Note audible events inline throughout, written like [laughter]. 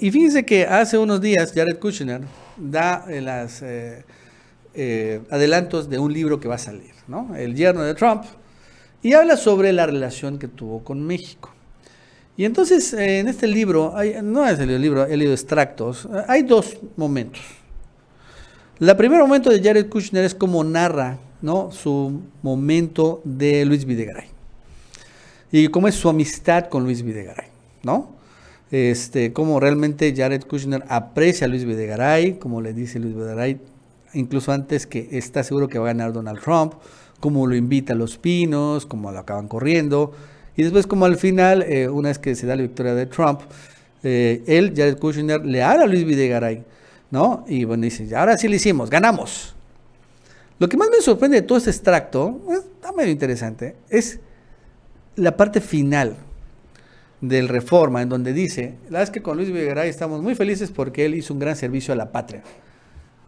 Y fíjense que hace unos días Jared Kushner da eh, las eh, eh, adelantos de un libro que va a salir, ¿no? El yerno de Trump, y habla sobre la relación que tuvo con México. Y entonces en este libro, no es el libro, he leído extractos, hay dos momentos. El primer momento de Jared Kushner es como narra ¿no? su momento de Luis Videgaray. Y cómo es su amistad con Luis Videgaray, ¿no? este, cómo realmente Jared Kushner aprecia a Luis Videgaray, como le dice Luis Videgaray, incluso antes que está seguro que va a ganar Donald Trump, cómo lo invita a los pinos, como lo acaban corriendo, y después como al final, eh, una vez que se da la victoria de Trump, eh, él, Jared Kushner, le habla a Luis Videgaray, ¿no? Y bueno, dice, ahora sí lo hicimos, ganamos. Lo que más me sorprende de todo este extracto, eh, está medio interesante, es la parte final del Reforma, en donde dice, la es que con Luis Videgaray estamos muy felices porque él hizo un gran servicio a la patria.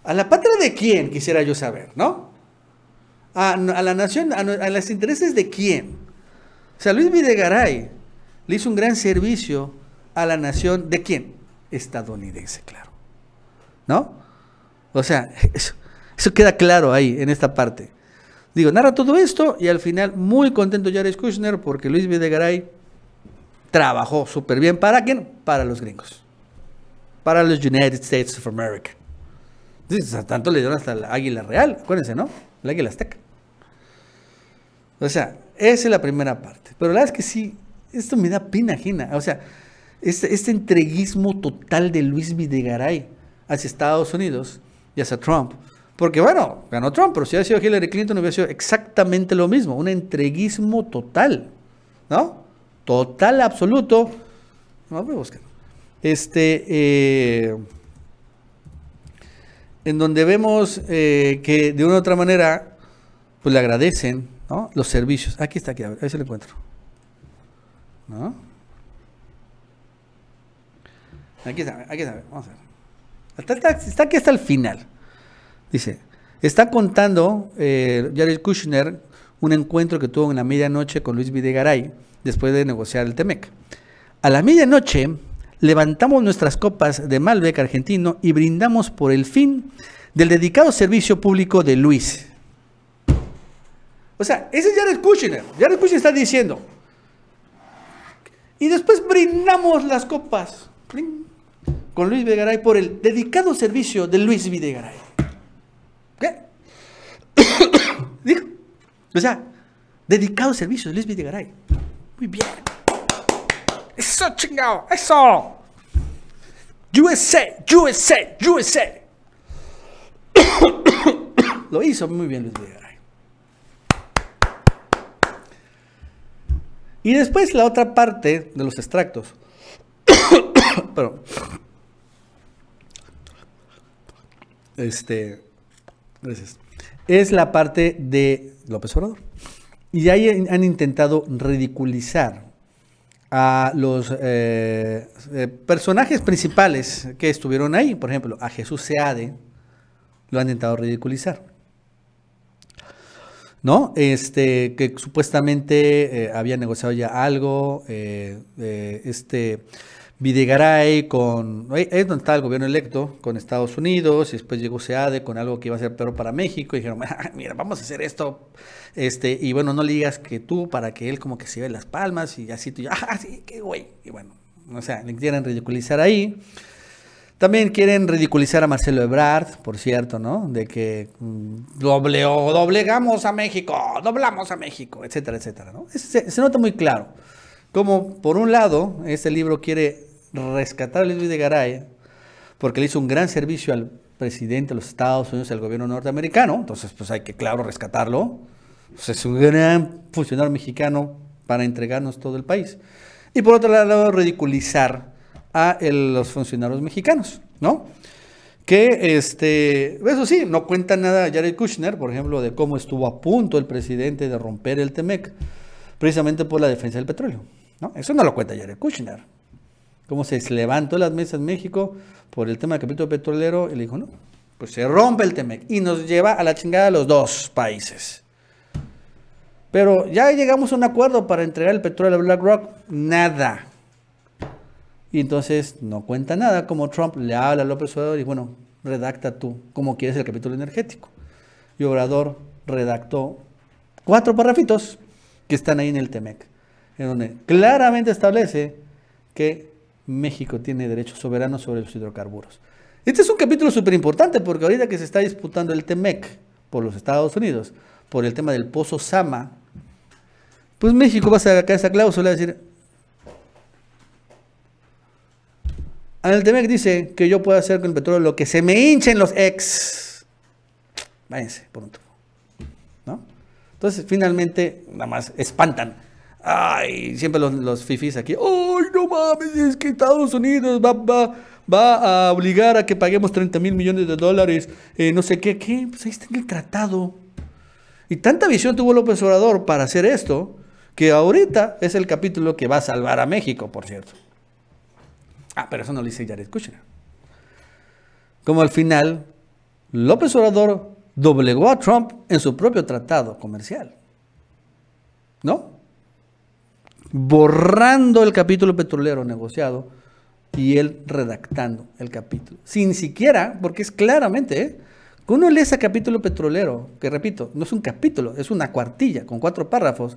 ¿A la patria de quién? Quisiera yo saber, ¿no? A, la nación, a, los intereses de quién. O sea, Luis Videgaray le hizo un gran servicio a la nación de quién? Estadounidense, claro. ¿No? O sea, [laughs] eso, queda claro ahí, en esta parte. Digo, narra todo esto y al final muy contento Jared Kushner porque Luis Videgaray trabajó súper bien. ¿Para quién? Para los gringos. Para los United States of America. tanto le dieron hasta la águila real, acuérdense, ¿no? La águila azteca. O sea, esa es la primera parte. Pero la verdad es que sí, esto me da pena O sea, este, este entreguismo total de Luis Videgaray hacia Estados Unidos y hacia Trump. Porque bueno, ganó Trump, pero si hubiera sido Hillary Clinton hubiera sido exactamente lo mismo, un entreguismo total, ¿no? total absoluto. No, voy Este, eh, en donde vemos eh, que de una u otra manera, pues le agradecen los servicios. Aquí está, aquí, a ver, ahí lo encuentro. ¿No? Aquí está, aquí está, vamos a ver. Está, aquí hasta el final. Dice, está contando eh, Jared Kushner un encuentro que tuvo en la medianoche con Luis Videgaray después de negociar el TEMEC. A la medianoche levantamos nuestras copas de Malbec argentino y brindamos por el fin del dedicado servicio público de Luis. O sea, ese es Jared Kushner. Jared Kushner está diciendo. Y después brindamos las copas con Luis Videgaray por el dedicado servicio de Luis Videgaray. ¿Qué? [coughs] O sea, dedicado servicio de Luis Videgaray. Muy bien. Eso, chingado. Eso. USA, USA, USA. [coughs] Lo hizo muy bien Luis Y después la otra parte de los extractos. [coughs] Pero, este, gracias. Es la parte de López Obrador. Y ahí han intentado ridiculizar a los eh, eh, personajes principales que estuvieron ahí. Por ejemplo, a Jesús Seade lo han intentado ridiculizar. ¿No? Este, que supuestamente eh, había negociado ya algo. este Videgaray con, es donde está el gobierno electo, con Estados Unidos, y después llegó SEADE con algo que iba a ser peor para México, y dijeron, [laughs] ah, mira, vamos a hacer esto, este, y bueno, no le digas que tú, para que él como que se ve las palmas, y así tú, [laughs] ah, sí, qué güey, y bueno, o sea, le quieren ridiculizar ahí. También quieren ridiculizar a Marcelo Ebrard, por cierto, ¿no? De que mm, doble o doblegamos a México, doblamos a México, etcétera, etcétera, ¿no? se, se nota muy claro. Como por un lado, este libro quiere rescatar a Luis Garay porque le hizo un gran servicio al presidente de los Estados Unidos, al gobierno norteamericano, entonces pues hay que, claro, rescatarlo. Pues, es un gran funcionario mexicano para entregarnos todo el país. Y por otro lado, ridiculizar a los funcionarios mexicanos, ¿no? Que, este, eso sí, no cuenta nada Jared Kushner, por ejemplo, de cómo estuvo a punto el presidente de romper el TEMEC, precisamente por la defensa del petróleo, ¿no? Eso no lo cuenta Jared Kushner, cómo se levantó las mesas en México por el tema del capítulo petrolero y le dijo, no, pues se rompe el Temec y nos lleva a la chingada a los dos países. Pero ya llegamos a un acuerdo para entregar el petróleo a BlackRock, nada. Y entonces no cuenta nada, como Trump le habla a López Obrador y bueno, redacta tú como quieres el capítulo energético. Y Obrador redactó cuatro parrafitos que están ahí en el Temec, en donde claramente establece que México tiene derechos soberanos sobre los hidrocarburos. Este es un capítulo súper importante porque ahorita que se está disputando el TEMEC por los Estados Unidos, por el tema del pozo Sama, pues México va a sacar esa cláusula y decir, el TEMEC dice que yo puedo hacer con el petróleo lo que se me hinchen los ex. Váyanse, pronto. ¿No? Entonces, finalmente, nada más espantan. Ay, siempre los, fifis aquí. uy es que Estados Unidos va, va, a obligar a que paguemos 30 mil millones de dólares, eh, no sé qué, qué, pues ahí está en el tratado. Y tanta visión tuvo López Obrador para hacer esto, que ahorita es el capítulo que va a salvar a México, por cierto. Ah, pero eso no lo dice Jared Kushner. Como al final, López Obrador doblegó a Trump en su propio tratado comercial. ¿No? borrando el capítulo petrolero negociado y él redactando el capítulo. Sin siquiera, porque es claramente, Cuando ¿eh? uno lee ese capítulo petrolero, que repito, no es un capítulo, es una cuartilla con cuatro párrafos,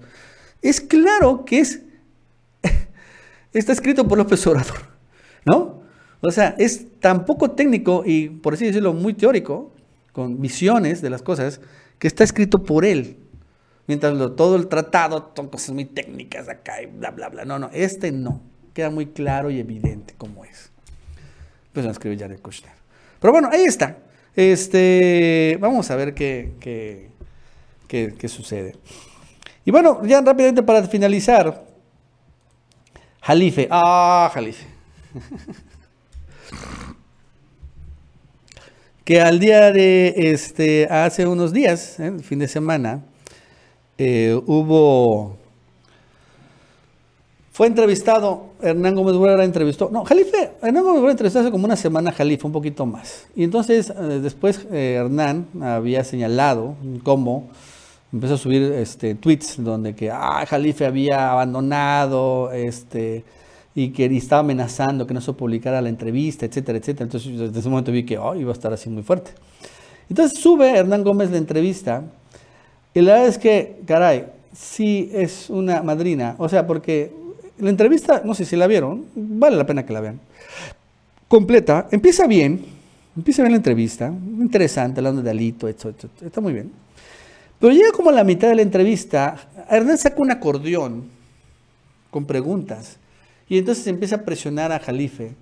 es claro que es [laughs] está escrito por el Obrador, ¿no? O sea, es tan poco técnico y, por así decirlo, muy teórico, con visiones de las cosas, que está escrito por él. Mientras todo el tratado son cosas muy técnicas acá y bla, bla, bla. No, no, este no. Queda muy claro y evidente cómo es. Pues lo escribe Jared Kushner. Pero bueno, ahí está. Este, vamos a ver qué, qué, sucede. Y bueno, ya rápidamente para finalizar. Jalife. Ah, Jalife. [laughs] que al día de, este, hace unos días, el ¿eh? fin de semana, eh, hubo... Fue entrevistado, Hernán Gómez Burera entrevistó, no, Jalife, Hernán Gómez Burera entrevistó hace como una semana a Jalife, un poquito más. Y entonces eh, después eh, Hernán había señalado cómo empezó a subir este, tweets donde que, ah, Jalife había abandonado, este, y que estaba amenazando que no se publicara la entrevista, etcétera, etcétera. Entonces desde ese momento vi que oh, iba a estar así muy fuerte. Entonces sube Hernán Gómez la entrevista y la verdad es que, caray, sí es una madrina. O sea, porque la entrevista, no sé si la vieron, vale la pena que la vean. Completa, empieza bien, empieza bien la entrevista, interesante, hablando de Alito, esto, está muy bien. Pero llega como a la mitad de la entrevista, Hernán saca un acordeón con preguntas y entonces empieza a presionar a Jalife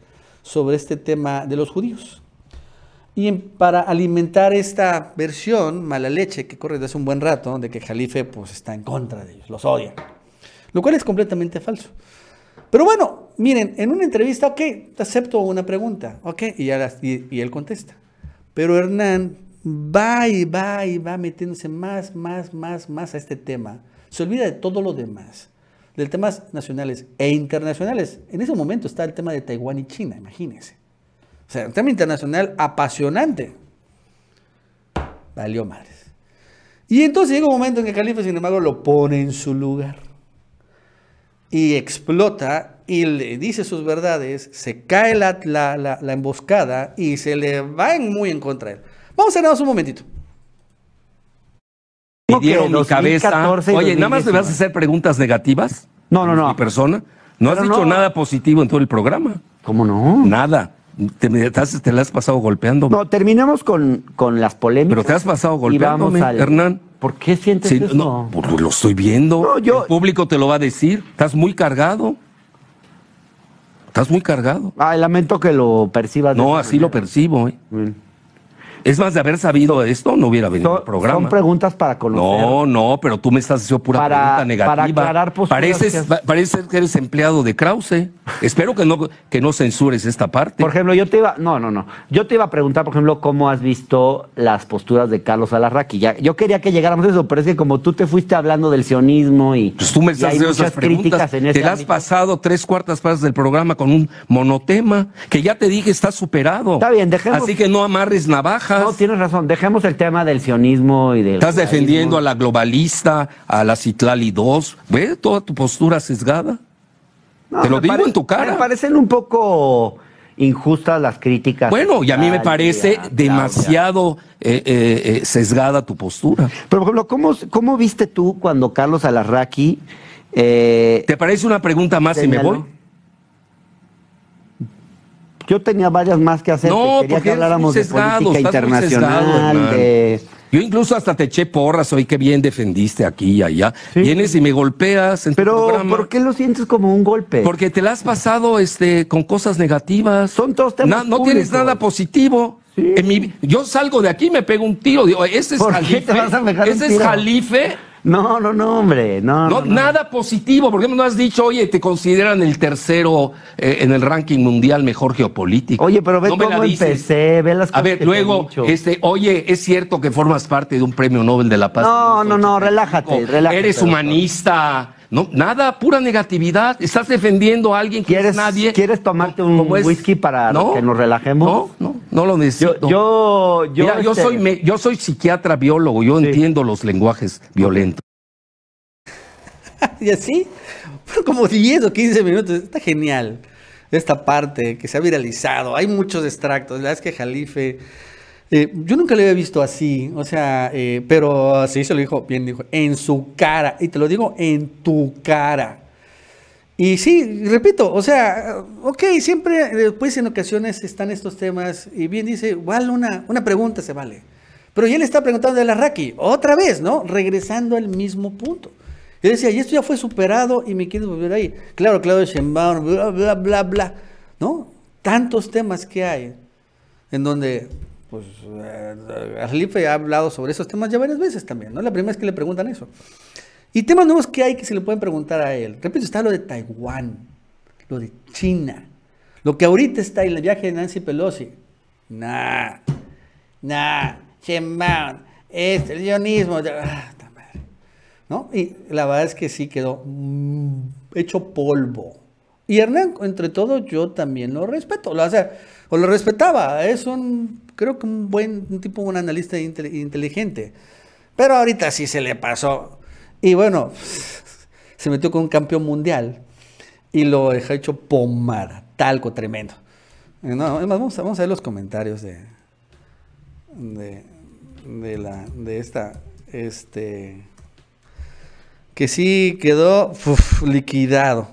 sobre este tema de los judíos. Y para alimentar esta versión, mala leche, que corre desde hace un buen rato, de que Jalife pues, está en contra de ellos, los odia. Lo cual es completamente falso. Pero bueno, miren, en una entrevista, ok, acepto una pregunta, ok, y, y él contesta. Pero Hernán va y va y va metiéndose más, más, más, más a este tema. Se olvida de todo lo demás, de temas nacionales e internacionales. En ese momento está el tema de Taiwán y China, imagínense. O sea, un tema internacional apasionante. Valió madres. Y entonces llega un momento en que califa, sin embargo, lo pone en su lugar. Y explota y le dice sus verdades, se cae la, emboscada y se le va muy en contra de él. Vamos a darnos un momentito pidieron la cabeza. Oye, nada más me vas a hacer preguntas negativas. No, no, no. persona. No has dicho nada positivo en todo el programa. ¿Cómo no? Nada. Te, la has pasado golpeando. No, terminamos con, con las polémicas. Pero te has pasado golpeando, Hernán. ¿Por qué sientes eso? No, pues, lo estoy viendo. El público te lo va a decir. Estás muy cargado. Estás muy cargado. Ah, lamento que lo percibas. No, así lo percibo. ¿eh? Es más, de haber sabido esto, no hubiera venido al programa. Son preguntas para conocer. No, no, pero tú me estás haciendo pura para, pregunta negativa. Para aclarar Pareces, parece que eres empleado de Krause. Espero que no, que no censures esta parte. Por ejemplo, yo te iba... No, no, no. Yo te iba a preguntar, por ejemplo, cómo has visto las posturas de Carlos Alarraqui. Ya, yo quería que llegáramos a eso, pero es que como tú te fuiste hablando del sionismo y... Pues tú me estás haciendo esas preguntas. te has pasado tres cuartas partes del programa con un monotema que ya te dije está superado. Está bien, dejemos... Así que no amarres navaja no, tienes razón. Dejemos el tema del sionismo y del. Estás defendiendo a la globalista, a la Citlali 2. ¿Ve toda tu postura sesgada? Te lo digo en tu cara. Me parecen un poco injustas las críticas. Bueno, y a mí me parece demasiado eh, eh, eh, sesgada tu postura. Pero, por ejemplo, ¿cómo, viste tú cuando Carlos Alarraqui. ¿Te parece una pregunta más y me voy? yo tenía varias más que hacer. No, quería que habláramos de política internacional. Yo incluso hasta te eché porras hoy, qué bien defendiste aquí y allá. Vienes y me golpeas. Pero, ¿por qué lo sientes como un golpe? Porque te la has pasado este, con cosas negativas. Son todos temas. no, no tienes nada positivo. En mi, yo salgo de aquí, me pego un tiro. Digo, ese es Jalife. ese es Jalife no, no, no, hombre, no, Nada positivo, porque no has dicho, oye, te consideran el tercero eh, en el ranking mundial mejor geopolítico. Oye, pero ve no cómo empecé, ve las cosas. A ver, luego, este, oye, es cierto que formas parte de un premio Nobel de la Paz. No, no, no, relájate, relájate. Eres humanista. No, nada, pura negatividad. Estás defendiendo a alguien que es nadie. ¿Quieres tomarte un whisky para que nos relajemos? No lo necesito. Yo, este soy, yo soy psiquiatra biólogo, yo entiendo los lenguajes violentos. [laughs] y así, como 10 o 15 minutos, está genial esta parte que se ha viralizado. Hay muchos extractos. La verdad es que Jalife. Eh, yo nunca lo había visto así, o sea, eh, pero así se lo dijo, bien dijo, en su cara, y te lo digo en tu cara. Y sí, repito, o sea, ok, siempre después pues en ocasiones están estos temas y bien dice, igual una, pregunta se vale. Pero ya le está preguntando de la Raki, otra vez, ¿no? Regresando al mismo punto. Y decía, y esto ya fue superado y me quiero volver ahí. Claro, Claudio Sheinbaum, bla, bla, bla, bla, ¿no? Tantos temas que hay en donde, pues, eh, ha hablado sobre esos temas ya varias veces también, ¿no? La primera vez que le preguntan eso. Y temas nuevos que hay que se le pueden preguntar a él. Repito, está lo de Taiwán, lo de China, lo que ahorita está en el viaje de Nancy Pelosi. Nah, nah, Sheinbaum, es el guionismo. Ah, ¿No? Y la verdad es que sí quedó mm, hecho polvo. Y Hernán, entre todo, yo también lo respeto. O sea, o lo respetaba. Es un, creo que un buen un tipo, un analista inteligente. Pero ahorita sí se le pasó. Y bueno, se metió con un campeón mundial y lo dejó hecho pomada, talco tremendo. No, además, vamos, a, vamos a ver los comentarios de, de, la, de esta. Este, que sí quedó liquidado,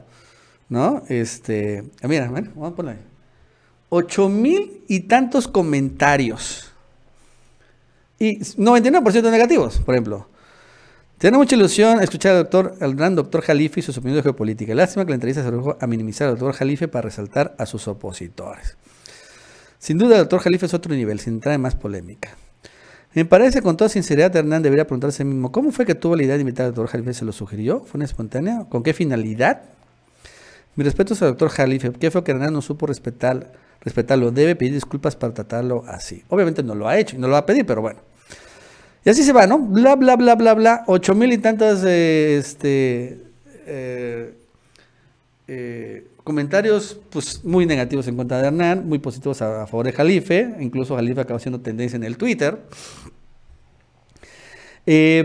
¿no? Este, ah, mira, vamos a poner ahí. Ocho mil y tantos comentarios. Y 99% negativos, por ejemplo. Tiene mucha ilusión escuchar al, doctor, al gran doctor Jalife y sus opiniones de geopolítica. Lástima que la entrevista se redujo a minimizar al doctor Jalife para resaltar a sus opositores. Sin duda, el doctor Jalife es otro nivel, sin en más polémica. Me parece con toda sinceridad, Hernán debería preguntarse mismo, ¿cómo fue que tuvo la idea de invitar al doctor Jalife? ¿Se lo sugirió? ¿Fue una espontánea? ¿Con qué finalidad? Mi respeto es al doctor Jalife. ¿Qué fue que Hernán no supo respetar, respetarlo? Debe pedir disculpas para tratarlo así. Obviamente no lo ha hecho y no lo va a pedir, pero bueno. Y así se va, ¿no? Bla, bla, bla, bla, bla. Ocho mil y tantos eh, este, eh, eh, comentarios pues, muy negativos en contra de Hernán, muy positivos a, favor de Jalife. Incluso Jalife acaba siendo tendencia en el Twitter.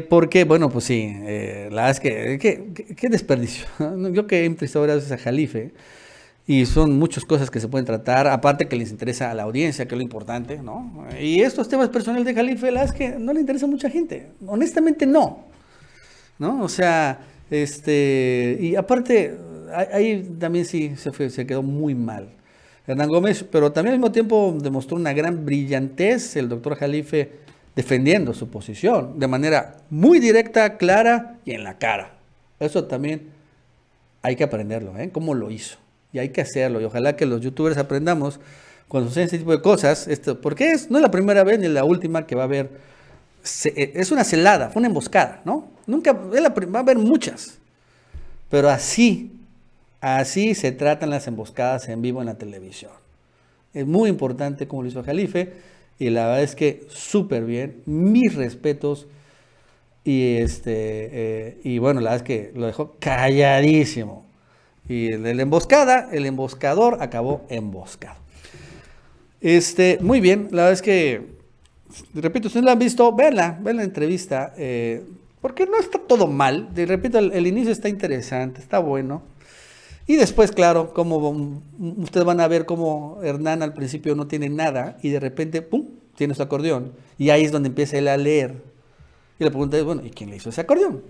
porque, bueno, pues sí, la verdad es que, qué desperdicio. [laughs] Yo que he entrevistado gracias a Jalife, y son muchas cosas que se pueden tratar, aparte que les interesa a la audiencia, que es lo importante, ¿no? Y estos temas personales de Jalil que no le interesa a mucha gente, honestamente no, ¿no? O sea, este, y aparte, ahí también sí se, se quedó muy mal. Hernán Gómez, pero también al mismo tiempo demostró una gran brillantez el doctor Jalife defendiendo su posición de manera muy directa, clara y en la cara. Eso también hay que aprenderlo, ¿eh? ¿Cómo lo hizo? Y hay que hacerlo. Y ojalá que los youtubers aprendamos cuando suceden este tipo de cosas, esto, porque es, no es la primera vez ni la última que va a haber. Eh, es una celada, fue una emboscada, ¿no? Nunca, va a haber muchas. Pero así, así se tratan las emboscadas en vivo en la televisión. Es muy importante como lo hizo Jalife. Y la verdad es que súper bien. Mis respetos. Y este eh, y bueno, la verdad es que lo dejó calladísimo. Y de la emboscada, el emboscador acabó emboscado. Este, muy bien, la verdad es que, repito, si no la han visto, véanla, véanla la entrevista, eh, porque no está todo mal. De, repito, el, inicio está interesante, está bueno. Y después, claro, como ustedes van a ver como Hernán al principio no tiene nada y de repente, ¡pum!, tiene su acordeón. Y ahí es donde empieza él a leer. Y la pregunta es, bueno, ¿y quién le hizo ese acordeón?